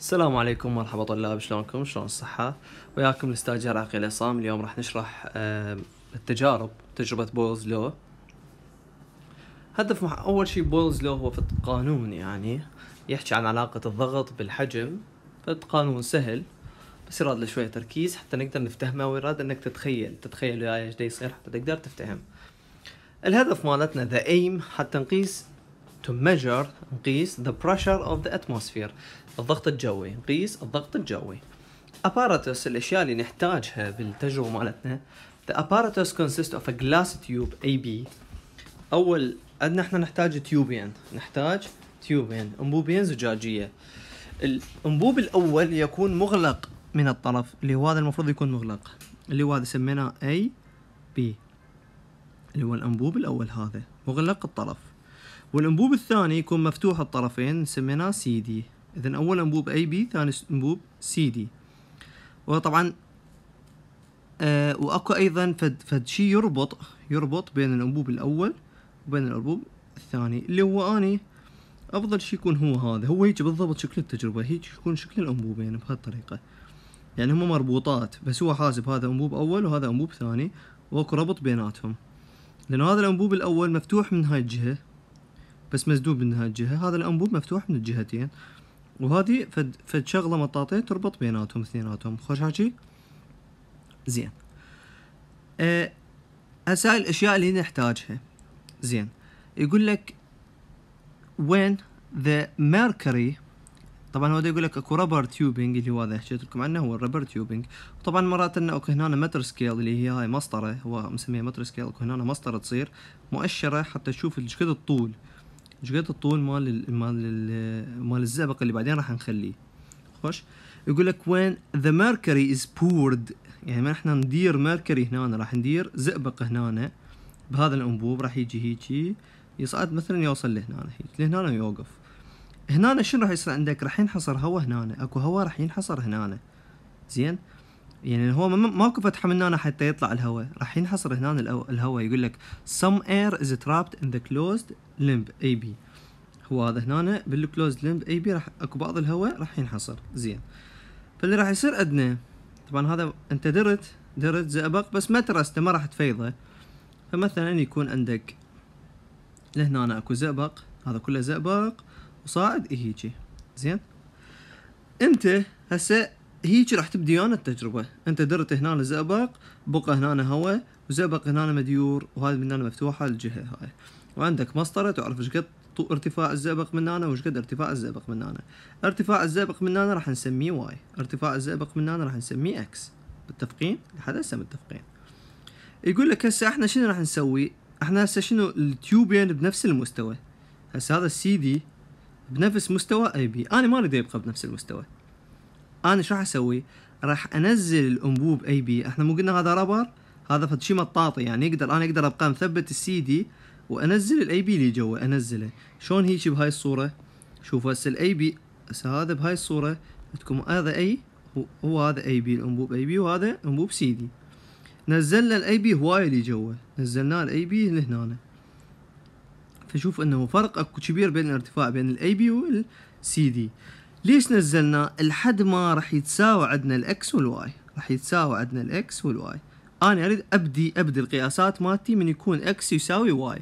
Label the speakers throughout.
Speaker 1: السلام عليكم مرحبا طلاب شلونكم شلون الصحة وياكم الاستاجر عقيل عصام اليوم راح نشرح التجارب تجربة بولز لو هدف مح... أول شيء بولز لو هو في قانون يعني يحكي عن علاقة الضغط بالحجم فت قانون سهل بس يراد له شوية تركيز حتى نقدر نفتهمه ويراد انك تتخيل تتخيل وياي ايش يصير حتى تقدر تفتهم الهدف مالتنا ذا ايم حتى نقيس to measure نقيس the pressure of the atmosphere الضغط الجوي نقيس الضغط الجوي apparatus الاشياء اللي نحتاجها بالتجربه مالتنا the apparatus consists of a glass tube AB اول عندنا احنا نحتاج تيوبين نحتاج تيوبين انبوبين زجاجيه الانبوب الاول يكون مغلق من الطرف اللي هو هذا المفروض يكون مغلق اللي هو هذا سميناه A B اللي هو الانبوب الاول هذا مغلق الطرف والانبوب الثاني يكون مفتوح الطرفين سميناه سي دي اذا اول انبوب اي بي ثاني انبوب سي دي وطبعا آه واكو ايضا فد فد شيء يربط يربط بين الانبوب الاول وبين الانبوب الثاني اللي هو اني افضل شيء يكون هو هذا هو هيك بالضبط شكل التجربه هيك يكون شكل الانبوبين يعني بهالطريقه يعني هما مربوطات بس هو حاسب هذا انبوب اول وهذا انبوب ثاني واكو ربط بيناتهم لانه هذا الانبوب الاول مفتوح من هاي الجهه بس مسدود من هالجهه هذا الانبوب مفتوح من الجهتين وهذه فد فد شغله مطاطيه تربط بيناتهم اثنيناتهم خوش حكي زين أه هسه الاشياء اللي نحتاجها زين يقول لك وين ذا mercury طبعا هو يقول لك اكو ربر تيوبينج اللي هو هذا حكيت لكم عنه هو الربر تيوبينج طبعا مرات انه اكو هنا متر سكيل اللي هي هاي مسطره هو مسميها متر سكيل اكو هنا مسطره تصير مؤشره حتى تشوف ايش قد الطول مش قد الطول مال مال مال الزئبق اللي بعدين راح نخليه خوش يقول لك وين ذا ميركوري از بورد يعني ما احنا ندير ميركوري هنا راح ندير زئبق هنا بهذا الانبوب راح يجي هيجي يصعد مثلا يوصل لهنا هيك لهنا ويوقف هنا شنو راح يصير عندك راح ينحصر هواء هنا اكو هواء راح ينحصر هنا زين يعني هو ماكو فتحه من هنا حتى يطلع الهواء راح ينحصر هنا الهواء يقول لك some air is trapped in the closed limb AB هو هذا هنا بالكلوزد لمب اي بي راح اكو بعض الهواء راح ينحصر زين فاللي راح يصير عندنا طبعا هذا انت درت درت زئبق بس ما ترسته ما راح تفيضه فمثلا يكون عندك لهنا أنا اكو زئبق هذا كله زئبق وصاعد هيجي زين انت هسه هيك راح تبدي ويانا التجربة انت درت هنا زئبق بقى هنا هواء وزئبق هنا مديور وهذا من هنا مفتوحة الجهة هاي وعندك مسطرة تعرف ايش قد ارتفاع الزئبق من هنا وايش قد ارتفاع الزئبق من هنا ارتفاع الزئبق من هنا راح نسميه واي ارتفاع الزئبق من هنا راح نسميه اكس متفقين لحد هسه متفقين يقول لك هسه احنا شنو راح نسوي احنا هسه شنو التيوبين يعني بنفس المستوى هسه هذا السي دي بنفس مستوى اي بي انا ما اريد يبقى بنفس المستوى انا شو راح اسوي راح انزل الانبوب اي بي احنا مو قلنا هذا رابر هذا فد شيء مطاطي يعني يقدر انا اقدر ابقى مثبت السي دي وانزل الاي بي اللي جوا انزله شلون هيجي بهاي الصوره شوف هسه الاي بي هسه هذا بهاي الصوره عندكم هذا اي هو هذا اي بي الانبوب اي بي وهذا انبوب سي دي نزلنا الاي بي هواي اللي جوا نزلناه الاي بي لهنا فشوف انه فرق اكو كبير بين الارتفاع بين الاي بي والسي دي ليش نزلنا لحد ما راح يتساوى عندنا الاكس والواي راح يتساوى عندنا الاكس والواي انا اريد ابدي ابدي القياسات مالتي من يكون اكس يساوي واي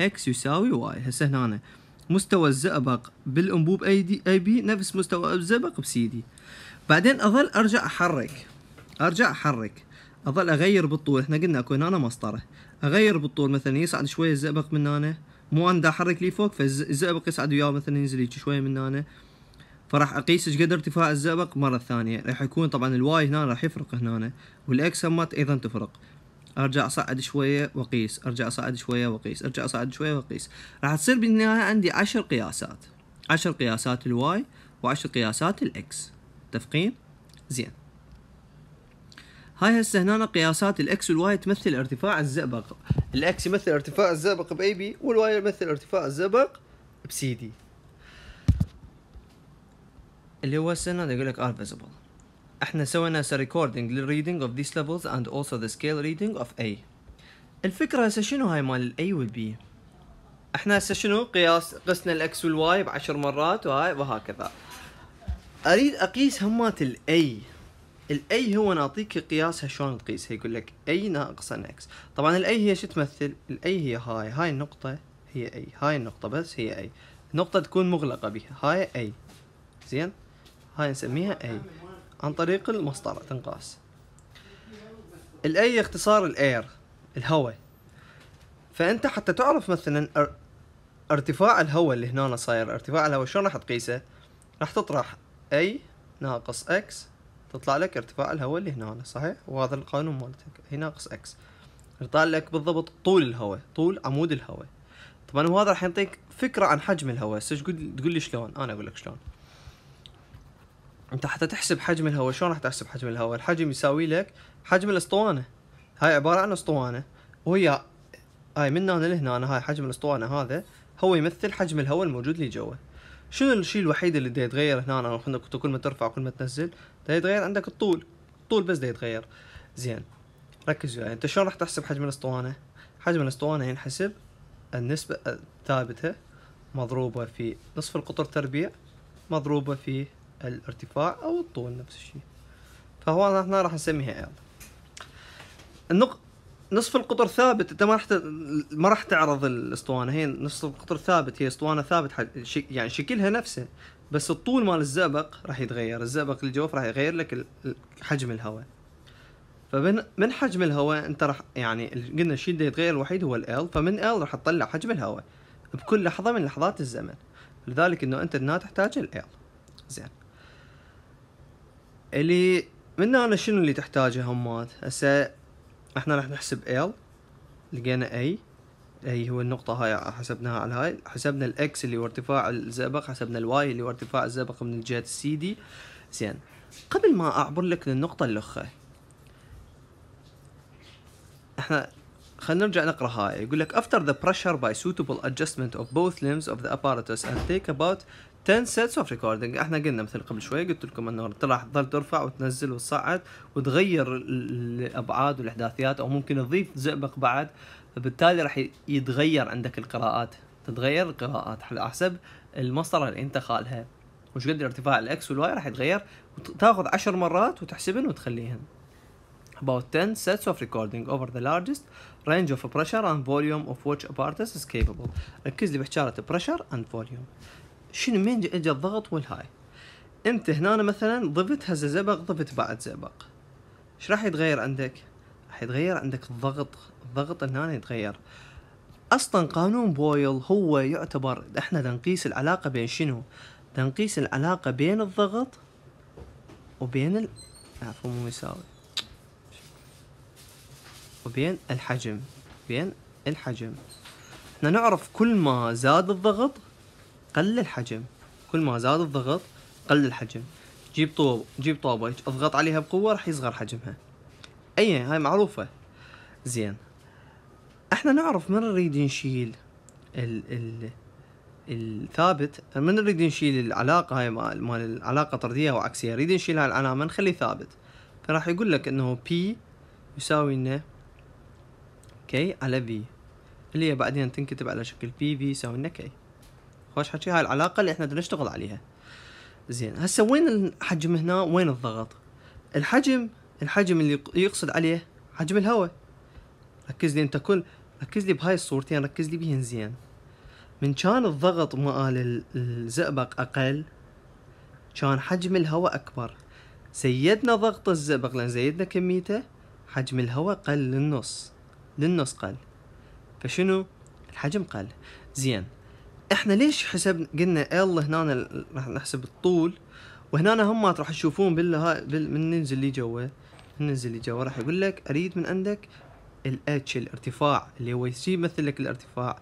Speaker 1: اكس يساوي واي هسه هنا أنا. مستوى الزئبق بالانبوب اي دي اي بي نفس مستوى الزئبق بسي دي بعدين اظل ارجع احرك ارجع احرك اظل اغير بالطول احنا قلنا اكو هنا مسطره اغير بالطول مثلا يصعد شويه الزئبق من هنا مو انا احرك لي فوق فالزئبق يصعد وياه مثلا ينزل هيك شويه من هنا فراح اقيس ايش قد ارتفاع الزئبق مرة ثانية راح يكون طبعا الواي هنا راح يفرق هنا والاكس همات ايضا تفرق ارجع اصعد شوية واقيس ارجع اصعد شوية واقيس ارجع اصعد شوية واقيس راح تصير بالنهاية عندي عشر قياسات عشر قياسات الواي وعشر قياسات الاكس متفقين زين هاي هسه هنا قياسات الاكس والواي تمثل ارتفاع الزئبق الاكس يمثل ارتفاع الزئبق باي بي والواي يمثل ارتفاع الزئبق بسي دي اللي هو السنة يقول لك are visible احنا سوينا ريكوردينج reading اوف ذيس ليفلز and also ذا سكيل reading اوف A الفكرة هسه شنو هاي مال A وال B احنا هسه شنو قياس قسنا وال والواي بعشر مرات وهاي وهكذا اريد اقيس همات ال A هو نعطيك قياسها شلون تقيسها يقول لك اي ناقصا X اكس طبعا A هي شو تمثل A هي هاي هاي النقطة هي اي هاي النقطة بس هي اي نقطة تكون مغلقة بها هاي اي زين هاي نسميها اي عن طريق المسطرة تنقاس الاي اختصار الاير الهواء فانت حتى تعرف مثلا ارتفاع الهواء اللي هنا صاير ارتفاع الهواء شلون راح تقيسه راح تطرح اي ناقص اكس تطلع لك ارتفاع الهواء اللي هنا صحيح وهذا القانون مالتك هي ناقص اكس يطلع لك بالضبط طول الهواء طول عمود الهواء طبعا وهذا راح يعطيك فكره عن حجم الهواء تقول لي شلون انا اقول لك شلون انت حتى تحسب حجم الهواء شلون راح تحسب حجم الهواء الحجم يساوي لك حجم الاسطوانه هاي عباره عن اسطوانه وهي هاي من هنا لهنا هاي حجم الاسطوانه هذا هو يمثل حجم الهواء الموجود اللي جوا شنو الشيء الوحيد اللي دا يتغير هنا كل ما ترفع كل ما تنزل دا يتغير عندك الطول الطول بس دا يتغير زين ركز وياي انت شلون راح تحسب حجم الاسطوانه حجم الاسطوانه ينحسب النسبه الثابته مضروبه في نصف القطر تربيع مضروبه في الارتفاع أو الطول نفس الشيء فهو احنا راح نسميها ال النق... نصف القطر ثابت انت ما راح ما راح تعرض الاسطوانه هي نصف القطر ثابت هي اسطوانه ثابت حد... ش... يعني شكلها نفسه بس الطول مال الزئبق راح يتغير الزئبق الجوف راح يغير لك حجم الهواء فمن من حجم الهواء انت راح يعني قلنا الشيء اللي يتغير الوحيد هو ال فمن ال راح تطلع حجم الهواء بكل لحظه من لحظات الزمن لذلك انه انت هنا تحتاج ال زين اللي من هنا شنو اللي تحتاجه همات هسه احنا راح نحسب L لقينا A اي هو النقطة هاي حسبناها على هاي حسبنا الاكس اللي هو ارتفاع الزئبق حسبنا الواي اللي هو ارتفاع الزئبق من الجهة السي دي زين قبل ما اعبر لك للنقطة الاخرى احنا خلينا نرجع نقرا هاي يقول لك after the pressure by suitable adjustment of both limbs of the apparatus and take about 10 sets of recording احنا قلنا مثل قبل شوي قلت لكم انه راح تظل ترفع وتنزل وتصعد وتغير الابعاد والاحداثيات او ممكن تضيف زئبق بعد فبالتالي راح يتغير عندك القراءات تتغير القراءات على حسب المسطره اللي انت خالها وش قد ارتفاع الاكس والواي راح يتغير وتاخذ عشر مرات وتحسبن وتخليهن about 10 sets of recording over the largest range of pressure and volume of which apparatus is capable ركز لي بحشارة pressure and volume شنو من اجى الضغط والهاي انت هنا مثلا ضفت هسه زبق ضفت بعد زبق ايش راح يتغير عندك راح يتغير عندك الضغط الضغط هنا يتغير اصلا قانون بويل هو يعتبر احنا نقيس العلاقه بين شنو نقيس العلاقه بين الضغط وبين ال... عفوا مو يساوي وبين الحجم بين الحجم احنا نعرف كل ما زاد الضغط قل الحجم كل ما زاد الضغط قل الحجم جيب طوب جيب طوبه اضغط عليها بقوه راح يصغر حجمها اي هاي معروفه زين احنا نعرف من نريد نشيل ال ال الثابت من نريد نشيل العلاقه هاي مال العلاقه طرديه وعكسيه نريد نشيل هاي العلامه نخليه ثابت فراح يقول لك انه بي يساوي لنا كي على في اللي هي بعدين تنكتب على شكل بي في يساوي لنا كي خوش حكي هاي العلاقه اللي احنا نشتغل عليها زين هسه وين الحجم هنا وين الضغط الحجم الحجم اللي يقصد عليه حجم الهواء ركز لي انت كل ركز لي بهاي الصورتين ركز لي بهن زين من كان الضغط مال الزئبق اقل كان حجم الهواء اكبر زيدنا ضغط الزئبق لان زيدنا كميته حجم الهواء قل للنص للنص قل فشنو الحجم قل زين احنا ليش حسبنا قلنا إيه ال هنا راح نحسب الطول وهنا هم راح تشوفون بالها من ننزل لي جوا ننزل لي جوا راح يقول لك اريد من عندك الاتش الارتفاع اللي هو سي يمثل لك الارتفاع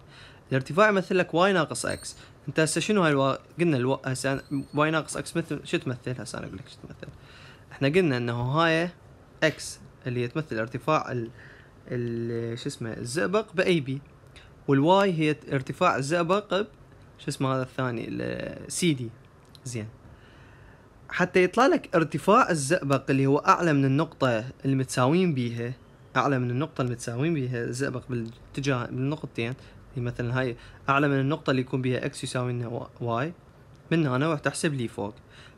Speaker 1: الارتفاع يمثل لك واي ناقص اكس انت هسه شنو هاي الوا... قلنا الوا... هسه واي ناقص اكس مثل شو تمثل هسه انا اقول لك شو تمثل احنا قلنا انه هاي اكس اللي تمثل ارتفاع ال, ال... شو اسمه الزئبق باي بي والواي هي ارتفاع الزئبق شو اسمه هذا الثاني السي دي زين حتى يطلع لك ارتفاع الزئبق اللي هو اعلى من النقطة اللي متساويين بيها اعلى من النقطة اللي متساويين بيها الزئبق بالاتجاه بالنقطتين اللي يعني مثلا هاي اعلى من النقطة اللي يكون بيها اكس يساوي لنا واي من هنا راح تحسب لي فوق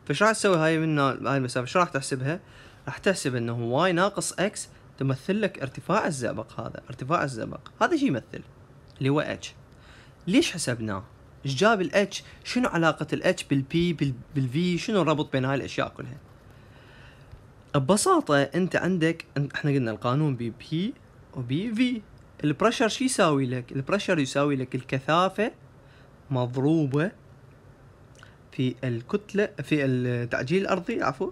Speaker 1: فش راح تسوي هاي من هاي المسافة شو راح تحسبها؟ راح تحسب انه واي ناقص اكس تمثل لك ارتفاع الزئبق هذا ارتفاع الزئبق هذا شو يمثل؟ اللي هو اتش ليش حسبناه ايش جاب الاتش شنو علاقة الاتش بالبي بالفي شنو الربط بين هاي الاشياء كلها ببساطة انت عندك احنا قلنا القانون بي بي وبي في البريشر شو يساوي لك البريشر يساوي لك الكثافة مضروبة في الكتلة في التعجيل الأرضي عفوا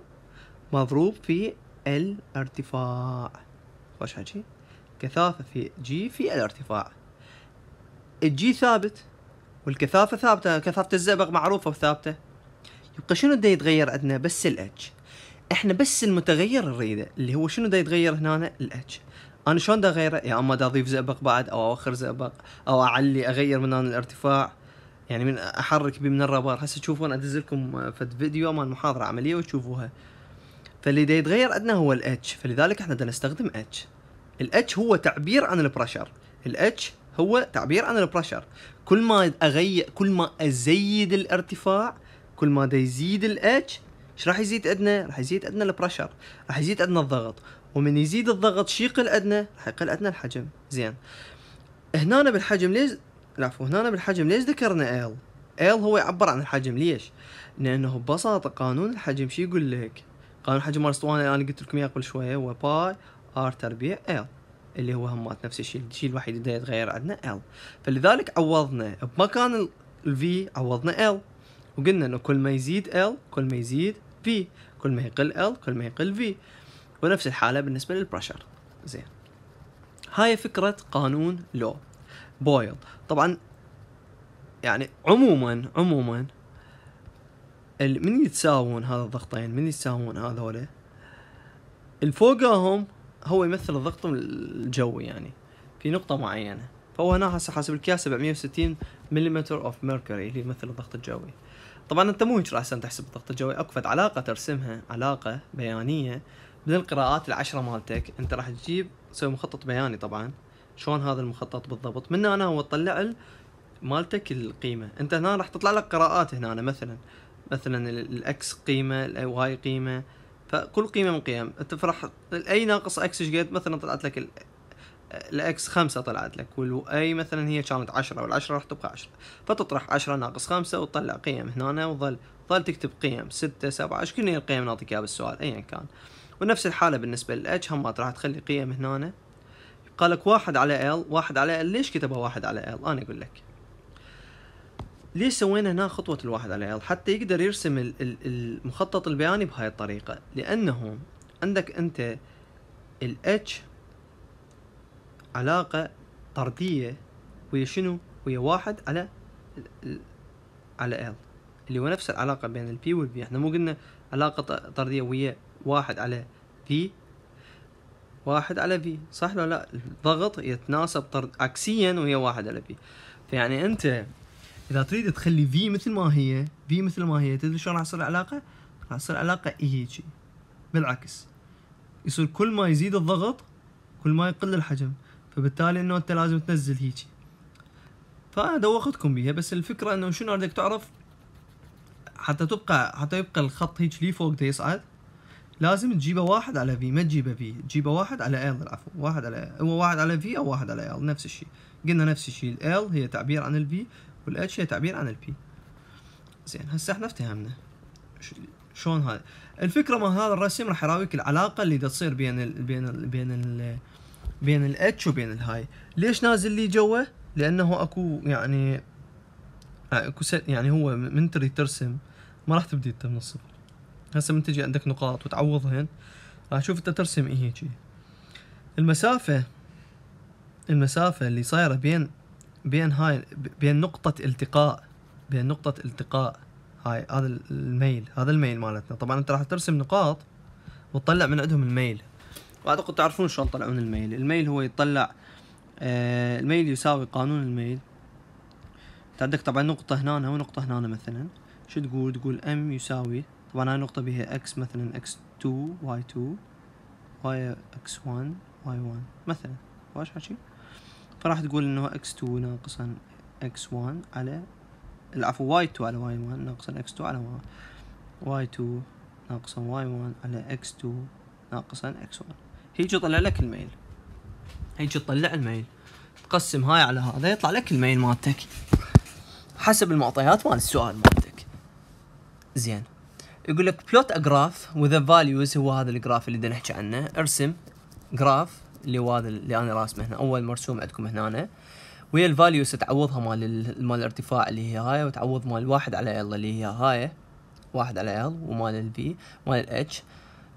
Speaker 1: مضروب في الارتفاع وش هالشي كثافة في جي في الارتفاع الجي ثابت والكثافة ثابتة كثافة الزئبق معروفة وثابتة يبقى شنو دا يتغير عندنا بس الاتش احنا بس المتغير نريده اللي هو شنو دا يتغير هنا الاتش انا شلون دا اغيره يا اما دا اضيف زئبق بعد او اوخر زئبق او اعلي اغير من هنا الارتفاع يعني من احرك بيه من الرابر هسه تشوفون ادز لكم فد فيديو مال محاضره عمليه وتشوفوها فاللي دا يتغير عندنا هو الاتش فلذلك احنا دا نستخدم اتش الاتش هو تعبير عن البريشر الاتش هو تعبير عن البريشر كل ما اغير كل ما ازيد الارتفاع كل ما دا يزيد الاتش ايش راح يزيد عندنا؟ راح يزيد عندنا البريشر، راح يزيد عندنا الضغط، ومن يزيد الضغط شي يقل عندنا؟ راح يقل عندنا الحجم، زين. هنا بالحجم ليش العفو هنا بالحجم ليش ذكرنا ال؟ ال هو يعبر عن الحجم ليش؟ لانه ببساطه قانون الحجم شي يقول لك؟ قانون الحجم مال اسطوانه انا قلت لكم اياه قبل شويه هو باي ار تربيع ال. اللي هو همات نفس الشيء الشيء الوحيد اللي يتغير عندنا ال فلذلك عوضنا بمكان الفي عوضنا ال وقلنا انه كل ما يزيد ال كل ما يزيد في كل ما يقل ال كل ما يقل في ونفس الحاله بالنسبه للبرشر زين هاي فكره قانون لو بويل طبعا يعني عموما عموما من يتساوون هذا الضغطين من يتساوون هذول الفوقهم هو يمثل الضغط الجوي يعني في نقطة معينة فهو هنا حاسب الكياس 760 ملم اوف ميركوري اللي يمثل الضغط الجوي طبعا انت مو هيك راح تحسب الضغط الجوي اكو فد علاقة ترسمها علاقة بيانية من القراءات العشرة مالتك انت راح تجيب تسوي مخطط بياني طبعا شلون هذا المخطط بالضبط من هنا هو تطلع مالتك القيمة انت هنا راح تطلع لك قراءات هنا مثلا مثلا الاكس قيمة الواي قيمة فكل قيمه من قيم انت فرح اي ناقص اكس ايش قد مثلا طلعت لك ال... الاكس خمسة طلعت لك والاي مثلا هي كانت عشرة والعشرة راح تبقى عشرة فتطرح عشرة ناقص خمسة وتطلع قيم هنا وظل ظل تكتب قيم ستة سبعة ايش كل القيم نعطيك اياها بالسؤال ايا كان ونفس الحالة بالنسبة للاتش هم راح تخلي قيم هنا يبقى لك واحد على ال واحد على ال ليش كتبها واحد على ال انا اقول لك ليش سوينا هنا خطوة الواحد على العيال حتى يقدر يرسم المخطط البياني بهاي الطريقة لأنه عندك أنت ال H علاقة طردية ويا شنو ويا واحد على ال على L اللي هو نفس العلاقة بين البي V احنا مو قلنا علاقة طردية ويا واحد على V واحد على V صح ولا لا الضغط يتناسب طرد عكسيا ويا واحد على V فيعني انت اذا تريد تخلي في مثل ما هي في مثل ما هي تدري شلون راح تصير العلاقه؟ راح تصير العلاقه هيجي بالعكس يصير كل ما يزيد الضغط كل ما يقل الحجم فبالتالي انه انت لازم تنزل هيجي فدوختكم بيها بس الفكره انه شنو بدك تعرف حتى تبقى حتى يبقى الخط هيك لي فوق يصعد لازم تجيبه واحد على في ما تجيبه في تجيبه واحد على ال العفو واحد على هو واحد على في او واحد على ال نفس الشيء قلنا نفس الشيء ال هي تعبير عن الفي والاتش هي تعبير عن البي زين هسه احنا افتهمنا شلون هذا الفكره مال هذا الرسم راح يراويك العلاقه اللي تصير بين الـ بين الـ بين الـ بين الاتش وبين الهاي ليش نازل لي جوا لانه اكو يعني آه، اكو يعني هو من تريد ترسم ما راح تبدي انت من الصفر هسه من تجي عندك نقاط وتعوضهن راح تشوف انت ترسم ايه هيجي المسافه المسافه اللي صايره بين بين هاي بين نقطة التقاء بين نقطة التقاء هاي هذا الميل هذا الميل مالتنا طبعا انت راح ترسم نقاط وتطلع من عندهم الميل واعتقد تعرفون شلون تطلعون الميل الميل هو يطلع آه الميل يساوي قانون الميل انت عندك طبعا نقطة هنا ونقطة هنا مثلا شو تقول تقول ام يساوي طبعا هاي نقطة بها اكس مثلا اكس 2 واي 2 واي اكس 1 واي 1 مثلا واش حكي فراح تقول انه x2 ناقصا x1 على العفو y2 على y1 ناقصا x2 على y2 ناقصا y1 على x2 ناقصا x1 هيجي يطلع لك الميل هيجي تطلع الميل تقسم هاي على هذا يطلع لك الميل مالتك حسب المعطيات مال السؤال مالتك زين يقول لك بلوت اجراف وذا فاليوز هو هذا الجراف اللي بدنا نحكي عنه ارسم جراف اللي هذا اللي انا راسمه هنا اول مرسوم عندكم هنا ويا الفاليوز تعوضها مال مال الارتفاع اللي هي هاي وتعوض مال واحد على ال اللي هي هاي واحد على ال ومال البي مال الاتش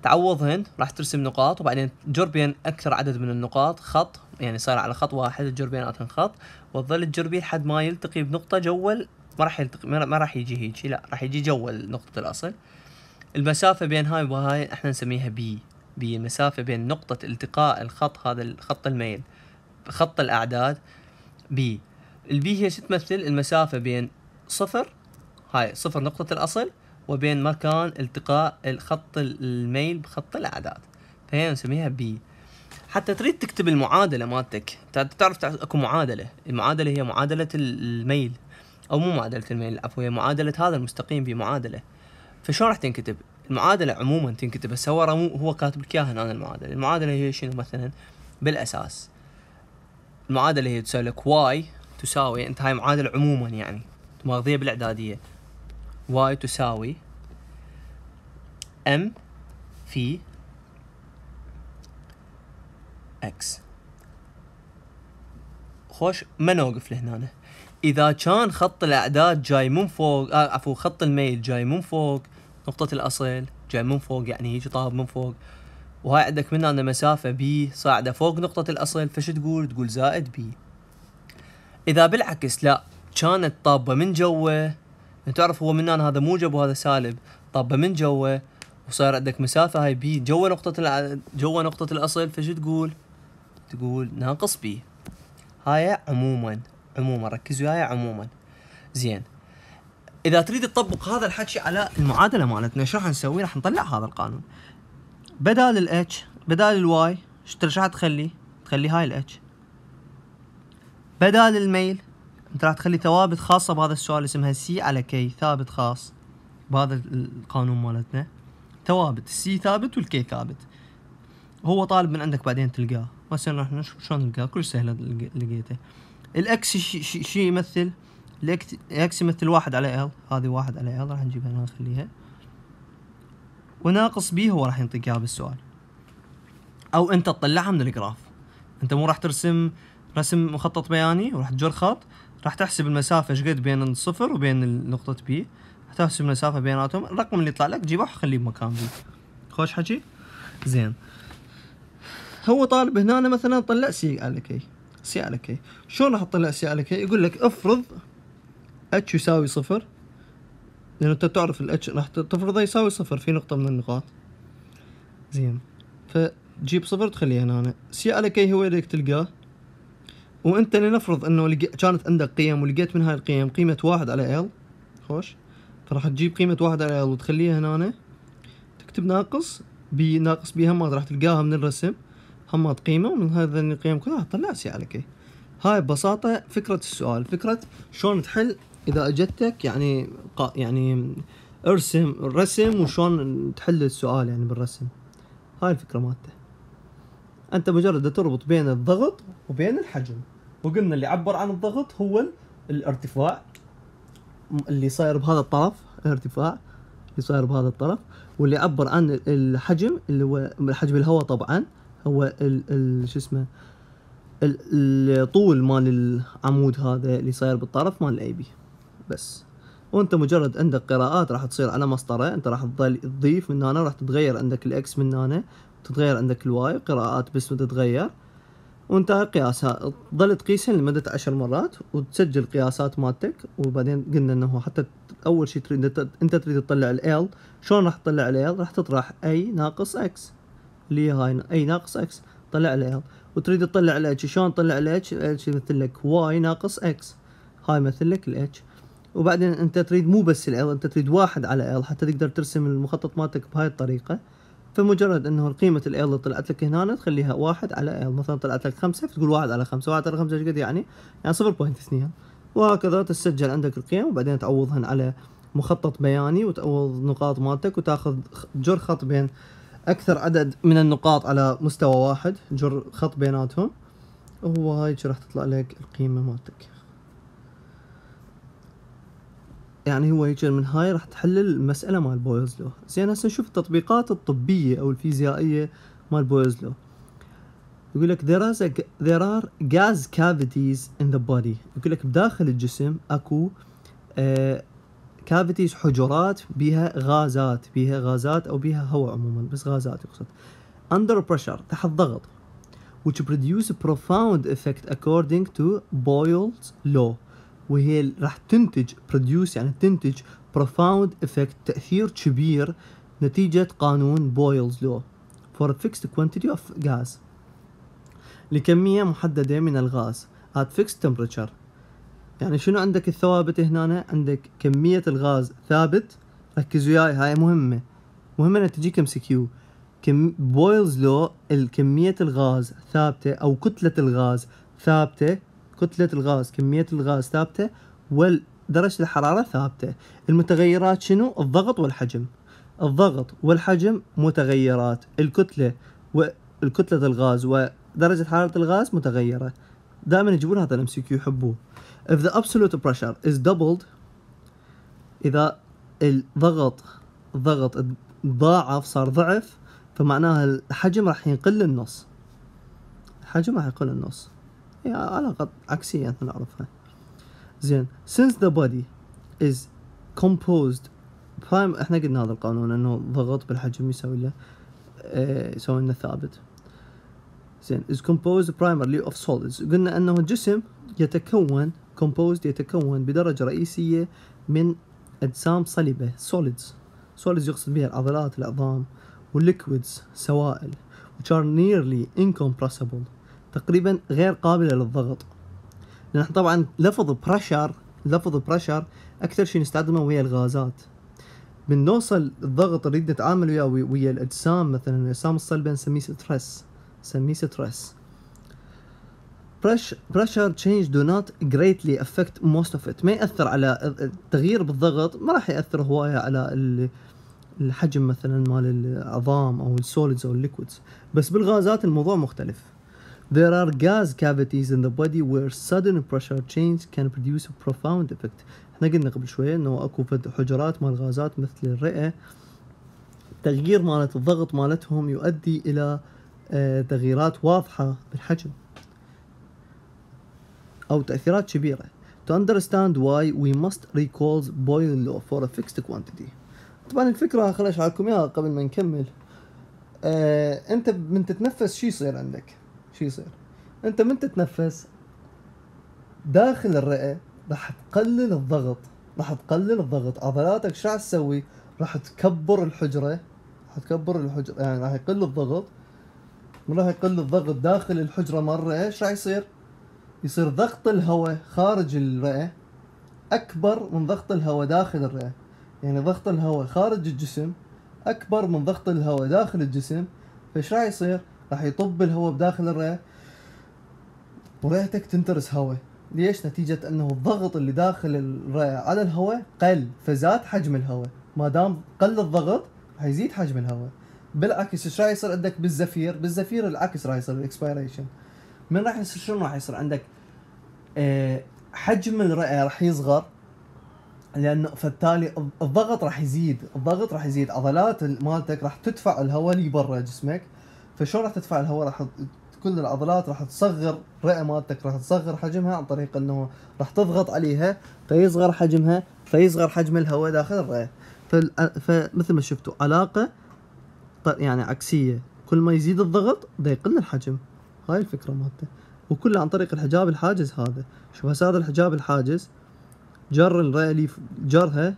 Speaker 1: تعوضهن راح ترسم نقاط وبعدين تجر بين اكثر عدد من النقاط خط يعني صار على خط واحد تجر بيناتهم خط وتظل تجر بيه لحد ما يلتقي بنقطه جول ما راح يلتقي ما راح يجي هيجي لا راح يجي جول نقطه الاصل المسافه بين هاي وهاي احنا نسميها بي بمسافة بين نقطة التقاء الخط هذا الخط الميل خط الأعداد بي البي هي شو تمثل المسافة بين صفر هاي صفر نقطة الأصل وبين مكان التقاء الخط الميل بخط الأعداد فهي نسميها بي حتى تريد تكتب المعادلة مالتك تعرف اكو معادلة المعادلة هي معادلة الميل أو مو معادلة الميل عفوا هي معادلة هذا المستقيم بمعادلة فشو راح تنكتب المعادله عموما تنكتب بس هو رمو هو كاتب لك اياها هنا المعادله المعادله هي شنو مثلا بالاساس المعادله هي تساوي لك واي تساوي انت هاي معادله عموما يعني ماخذية بالاعداديه واي تساوي ام في اكس خوش ما نوقف لهنا اذا كان خط الاعداد جاي من فوق آه عفوا خط الميل جاي من فوق نقطة الأصل جاي من فوق يعني هيجي طاب من فوق وهاي عندك من هنا مسافة بي صاعدة فوق نقطة الأصل فش تقول تقول زائد بي إذا بالعكس لا كانت طابة من جوه يعني تعرف هو من هنا هذا موجب وهذا سالب طابة من جوه وصار عندك مسافة هاي بي جوا نقطة الع... جوا نقطة الأصل فش تقول؟ تقول ناقص بي هاي عموما عموما ركزوا هاي عموما زين اذا تريد تطبق هذا الحكي على المعادله مالتنا ايش راح نسوي؟ راح نطلع هذا القانون بدال الاتش بدال الواي ايش راح تخلي؟ تخلي هاي الاتش بدال الميل انت راح تخلي ثوابت خاصه بهذا السؤال اسمها سي على كي ثابت خاص بهذا القانون مالتنا ثوابت السي ثابت والكي ثابت هو طالب من عندك بعدين تلقاه مثلا راح نشوف شلون نلقاه كل سهله لقيته الاكس شي, شي, شي يمثل الاكس يمثل واحد على ال هذه واحد على ال راح نجيبها هنا نخليها وناقص بي هو راح ينطيك اياها بالسؤال او انت تطلعها من الجراف انت مو راح ترسم رسم مخطط بياني وراح تجر خط راح تحسب المسافه ايش قد بين الصفر وبين نقطه بي راح تحسب المسافه بيناتهم الرقم اللي يطلع لك جيبه وخليه بمكان بي خوش حكي زين هو طالب هنا مثلا طلع سي على كي سي على كي شلون راح تطلع سي على كي يقول لك افرض اتش يساوي صفر لأنه أنت تعرف الاتش راح تفرضه يساوي صفر في نقطة من النقاط زين فتجيب صفر تخليه هنا سي على كي هو اللي تلقاه وانت لنفرض انه لقى... كانت عندك قيم ولقيت من هاي القيم قيمة واحد على ال خوش فراح تجيب قيمة واحد على ال وتخليها هنا تكتب ناقص بي ناقص بي همات راح تلقاها من الرسم همات قيمة ومن هذا القيم كلها تطلع سي على كي هاي ببساطة فكرة السؤال فكرة شلون تحل اذا اجتك يعني يعني ارسم الرسم وشلون تحل السؤال يعني بالرسم هاي الفكره مالته انت مجرد تربط بين الضغط وبين الحجم وقلنا اللي عبر عن الضغط هو الارتفاع اللي صاير بهذا الطرف الارتفاع اللي صاير بهذا الطرف واللي عبر عن الحجم اللي هو حجم الهواء طبعا هو شو اسمه الطول مال العمود هذا اللي صاير بالطرف مال الاي بي بس وانت مجرد عندك قراءات راح تصير على مسطره انت راح تضل تضيف من هنا راح تتغير عندك الاكس من هنا تتغير عندك الواي قراءات بس تتغير وانت قياسها تظل تقيسها لمدة عشر مرات وتسجل قياسات مالتك وبعدين قلنا انه حتى اول شيء تريد انت تريد تطلع ال شلون راح تطلع ال راح تطرح اي ناقص اكس اللي هاي اي ناقص اكس طلع ال وتريد تطلع الاتش شلون تطلع الاتش الاتش مثل لك واي ناقص اكس هاي مثل لك الاتش وبعدين انت تريد مو بس ال انت تريد واحد على ال حتى تقدر ترسم المخطط مالتك بهاي الطريقه فمجرد انه قيمة ال اللي طلعت لك هنا تخليها واحد على ال مثلا طلعت لك خمسة فتقول واحد على خمسة واحد على خمسة ايش قد يعني؟ يعني صفر بوينت اثنين وهكذا تسجل عندك القيم وبعدين تعوضهن على مخطط بياني وتعوض نقاط مالتك وتاخذ جر خط بين اكثر عدد من النقاط على مستوى واحد جر خط بيناتهم وهاي راح تطلع لك القيمة مالتك يعني هو هيك من هاي راح تحلل المسألة مال بويزلو زين هسه نشوف التطبيقات الطبية أو الفيزيائية مال بويزلو يقول لك there, are there are gas cavities in the body يقول لك بداخل الجسم اكو آه كافيتيز حجرات بها غازات بها غازات او بها هواء عموما بس غازات يقصد under pressure تحت ضغط which produce a profound effect according to Boyle's law وهي راح تنتج بروديوس يعني تنتج profound effect تأثير كبير نتيجة قانون بويلز لو for a fixed quantity of gas لكمية محددة من الغاز at fixed temperature يعني شنو عندك الثوابت هنا عندك كمية الغاز ثابت ركزوا وياي هاي مهمة مهمة انها تجيك ام سي كيو كم بويلز لو الكمية الغاز ثابتة او كتلة الغاز ثابتة كتلة الغاز كمية الغاز ثابتة ودرجة الحرارة ثابتة المتغيرات شنو الضغط والحجم الضغط والحجم متغيرات الكتلة والكتلة الغاز ودرجة حرارة الغاز متغيرة دائما يجيبون هذا الام سي كيو يحبوه if the absolute pressure is doubled اذا الضغط الضغط ضاعف صار ضعف فمعناها الحجم راح ينقل للنص الحجم راح يقل للنص هي علاقة عكسية احنا نعرفها زين since the body is composed prime احنا قلنا هذا القانون انه ضغط بالحجم يساوي له يسوي آه، يساوي لنا ثابت زين is composed primarily of solids قلنا انه الجسم يتكون composed يتكون بدرجة رئيسية من اجسام صلبة solids solids يقصد بها العضلات العظام والليكويدز سوائل which are nearly incompressible تقريبا غير قابله للضغط لان طبعا لفظ بريشر لفظ بريشر اكثر شيء نستخدمه ويا الغازات بنوصل الضغط اللي نريد نتعامل وياه ويا الاجسام مثلا الاجسام الصلبه نسميه ستريس نسميه ستريس بريشر تشينج دو نوت جريتلي افكت موست اوف ات ما يأثر على التغيير بالضغط ما راح يأثر هواية على الحجم مثلا مال العظام او السوليدز او الليكويدز بس بالغازات الموضوع مختلف There are gas cavities in the body where sudden pressure change can produce a profound effect. احنا قلنا قبل شوية انه اكو فد حجرات مال غازات مثل الرئة تغيير مالت الضغط مالتهم يؤدي الى آه، تغييرات واضحة بالحجم او تأثيرات كبيرة. To understand why we must recall Boyle law for a fixed quantity. طبعا الفكرة خليني اشرح لكم اياها قبل ما نكمل. آه انت من تتنفس شو يصير عندك؟ شو يصير انت من تتنفس داخل الرئه راح تقلل الضغط راح تقلل الضغط عضلاتك شو راح تسوي راح تكبر الحجره راح تكبر الحجره يعني راح يقل الضغط من راح يقل الضغط داخل الحجره مره ايش راح يصير يصير ضغط الهواء خارج الرئه اكبر من ضغط الهواء داخل الرئه يعني ضغط الهواء خارج الجسم اكبر من ضغط الهواء داخل الجسم فايش راح يصير راح يطب الهواء بداخل الرئه ورئتك تنترس هواء ليش نتيجة انه الضغط اللي داخل الرئة على الهواء قل فزاد حجم الهواء ما دام قل الضغط راح يزيد حجم الهواء بالعكس ايش راح يصير عندك بالزفير بالزفير العكس راح يصير الاكسبيريشن من راح يصير شنو راح يصير عندك أه حجم الرئه راح يصغر لانه فبالتالي الضغط راح يزيد الضغط راح يزيد عضلات مالتك راح تدفع الهواء اللي برا جسمك فشو راح تدفع الهواء راح كل العضلات راح تصغر رئه مالتك راح تصغر حجمها عن طريق انه راح تضغط عليها فيصغر حجمها فيصغر حجم الهواء داخل الرئه فمثل ما شفتوا علاقه يعني عكسيه كل ما يزيد الضغط دا يقل الحجم هاي الفكره مالته وكله عن طريق الحجاب الحاجز هذا شوف هذا الحجاب الحاجز جر الرئه اللي جرها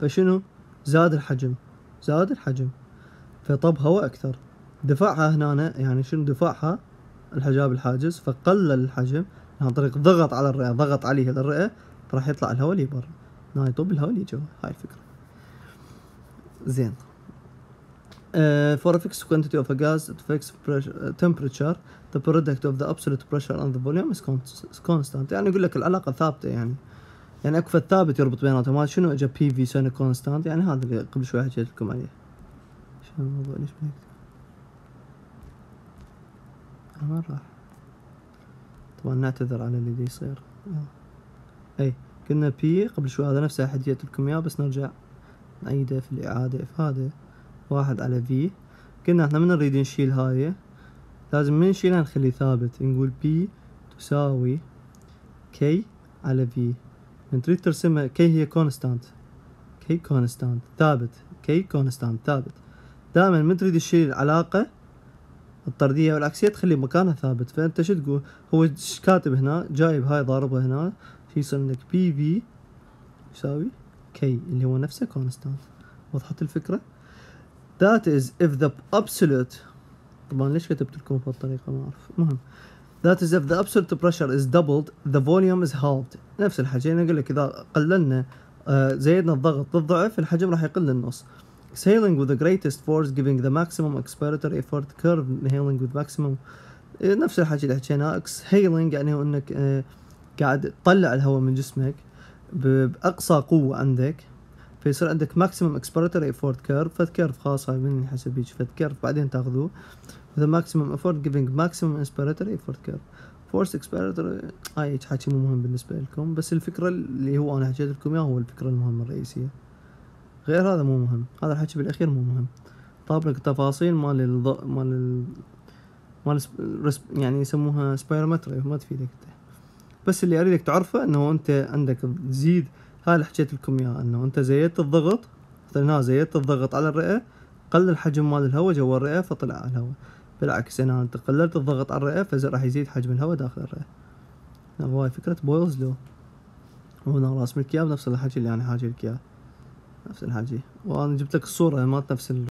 Speaker 1: فشنو زاد الحجم زاد الحجم فطب هواء اكثر دفاعها هنا يعني شنو دفاعها الحجاب الحاجز فقلل الحجم عن طريق ضغط على الرئة ضغط عليها للرئة راح يطلع الهواء لي برا هنا يطب الهواء لي جوا هاي الفكرة زين Uh, for a fixed quantity of a gas at fixed pressure, uh, temperature the product of the absolute pressure and the volume is constant يعني يقول لك العلاقة ثابتة يعني يعني اكو ثابت يربط بيناتهم هذا شنو اجى بي في سنة كونستانت يعني هذا اللي قبل شوي حكيت لكم عليه شنو الموضوع ليش مرة طبعا نعتذر على اللي يصير اي قلنا بي قبل شوي هذا نفسه أحد لكم اياه بس نرجع نعيده في الإعادة إفادة واحد على في قلنا احنا من نريد نشيل هاي لازم من نشيلها نخليه ثابت نقول بي تساوي كي على في من تريد ترسمها كي هي كونستانت كي كونستانت ثابت كي كونستانت ثابت دائما من تريد تشيل العلاقة الطرديه والعكسيه تخلي مكانها ثابت فانت شو تقول هو كاتب هنا جايب هاي ضاربها هنا يصير عندك بي في يساوي كي اللي هو نفسه كونستانت وضحت الفكره that is if the absolute طبعا ليش كتبت لكم بهالطريقه ما اعرف المهم That is if the absolute pressure is doubled the volume is halved نفس الحجي انا اقول لك اذا قللنا آه، زيدنا الضغط للضعف الحجم راح يقل للنص sailing with the greatest force giving the maximum expiratory effort curve inhaling with maximum آه، نفس الحكي اللي حكيناه exhaling يعني هو انك آه، قاعد تطلع الهواء من جسمك باقصى قوه عندك فيصير عندك ماكسيمم اكسبيرتوري افورد كيرف فد كيرف خاص هاي من حسب هيك فد كيرف بعدين تاخذوه ذا ماكسيمم افورد جيفينج ماكسيمم انسبيرتوري افورد كيرف فورس اكسبيرتوري هاي حكي مو مهم بالنسبه لكم بس الفكره اللي هو انا حكيت لكم اياها هو الفكره المهمه الرئيسيه غير هذا مو مهم هذا الحكي بالاخير مو مهم طابلك تفاصيل مال الض... مال ال... مال رسب... يعني يسموها سبايرومتري ما تفيدك انت بس اللي اريدك تعرفه انه انت عندك تزيد هاي اللي حكيت لكم اياها انه انت زيدت الضغط مثلا هنا زيدت الضغط على الرئه قل الحجم مال الهواء جوا الرئه فطلع الهواء بالعكس هنا انت قللت الضغط على الرئه فراح يزيد حجم الهواء داخل الرئه هاي فكره بويلز لو هو راس ملك بنفس الحكي اللي انا حاجي لك اياه نفس الحاجه وانا جبت لك الصوره ما نفس ال...